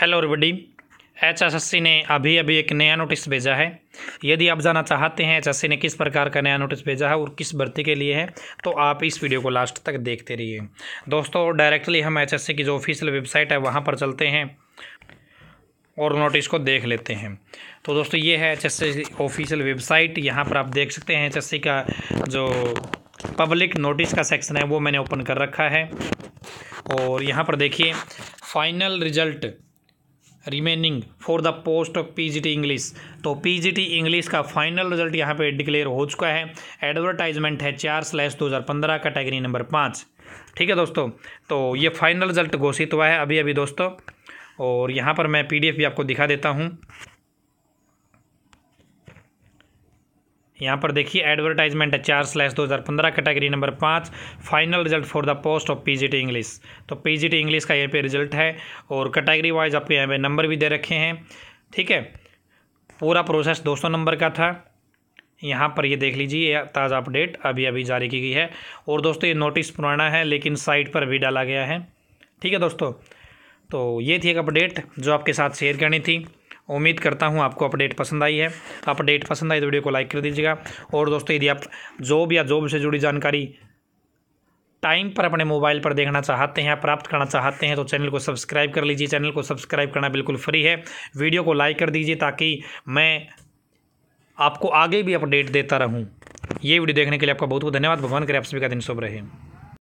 hello everybody HSSC ने अभी अभी एक नया नोटिस भेजा है यदि आप जानना चाहते हैं एचएससी ने किस प्रकार का नया नोटिस भेजा है और किस भर्ती के लिए है तो आप इस वीडियो को लास्ट तक देखते रहिए दोस्तों डायरेक्टली हम एचएससी की जो ऑफिशियल वेबसाइट है वहाँ पर चलते हैं और नोटिस को देख लेते हैं तो दोस्तों ये है एच ऑफिशियल वेबसाइट यहाँ पर आप देख सकते हैं एच का जो पब्लिक नोटिस का सेक्शन है वो मैंने ओपन कर रखा है और यहाँ पर देखिए final result remaining for the post of P G T English तो पी जी टी इंग्लिश का फाइनल रिजल्ट यहाँ पे डिक्लेयर हो चुका है एडवर्टाइजमेंट है चार स्लैश दो हज़ार पंद्रह कैटेगरी नंबर पाँच ठीक है दोस्तों तो ये फाइनल रिजल्ट घोषित हुआ है अभी अभी दोस्तों और यहाँ पर मैं पी डी एफ भी आपको दिखा देता हूँ यहाँ पर देखिए एडवर्टाइजमेंट है चार स्लैश दो हज़ार पंद्रह कैटेगरी नंबर पाँच final result for the post of PGT English तो पीजीटी इंग्लिश का यहाँ पे रिजल्ट है और कैटेगरी वाइज आपके यहाँ पे नंबर भी दे रखे हैं ठीक है पूरा प्रोसेस दो सौ नंबर का था यहाँ पर ये देख लीजिए ताज़ा अपडेट अभी अभी जारी की गई है और दोस्तों ये नोटिस पुराना है लेकिन साइट पर भी डाला गया है ठीक है दोस्तों तो ये थी एक अपडेट जो आपके साथ शेयर करनी थी उम्मीद करता हूँ आपको अपडेट पसंद आई है अपडेट पसंद आई तो वीडियो को लाइक कर दीजिएगा और दोस्तों यदि आप जॉब या जॉब से जुड़ी जानकारी टाइम पर अपने मोबाइल पर देखना चाहते हैं प्राप्त करना चाहते हैं तो चैनल को सब्सक्राइब कर लीजिए चैनल को सब्सक्राइब करना बिल्कुल फ्री है वीडियो को लाइक कर दीजिए ताकि मैं आपको आगे भी अपडेट देता रहूं ये वीडियो देखने के लिए आपका बहुत बहुत धन्यवाद भगवान करे आप सभी का दिन शुभ रहे